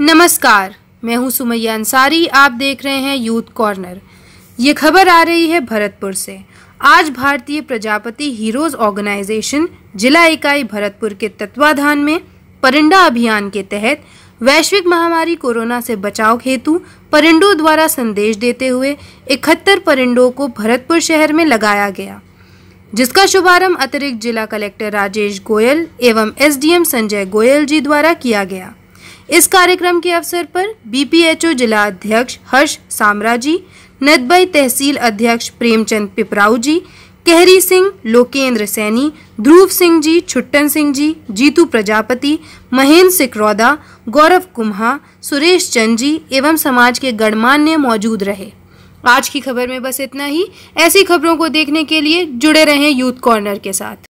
नमस्कार मैं हूं सुमैया अंसारी आप देख रहे हैं यूथ कॉर्नर ये खबर आ रही है भरतपुर से आज भारतीय प्रजापति हीरोज ऑर्गेनाइजेशन जिला इकाई भरतपुर के तत्वाधान में परिंडा अभियान के तहत वैश्विक महामारी कोरोना से बचाव हेतु परिंडों द्वारा संदेश देते हुए इकहत्तर परिंडों को भरतपुर शहर में लगाया गया जिसका शुभारंभ अतिरिक्त जिला कलेक्टर राजेश गोयल एवं एसडीएम संजय गोयल जी द्वारा किया गया इस कार्यक्रम के अवसर पर बीपीएचओ जिला अध्यक्ष हर्ष साम्राजी नदबई तहसील अध्यक्ष प्रेमचंद पिपराऊ जी कहरी सिंह लोकेन्द्र सैनी ध्रुव सिंह जी छुट्टन सिंह जी जीतू प्रजापति महेंद्र सिकरौदा गौरव कुम्हा सुरेश चंद जी एवं समाज के गणमान्य मौजूद रहे आज की खबर में बस इतना ही ऐसी खबरों को देखने के लिए जुड़े रहें यूथ कॉर्नर के साथ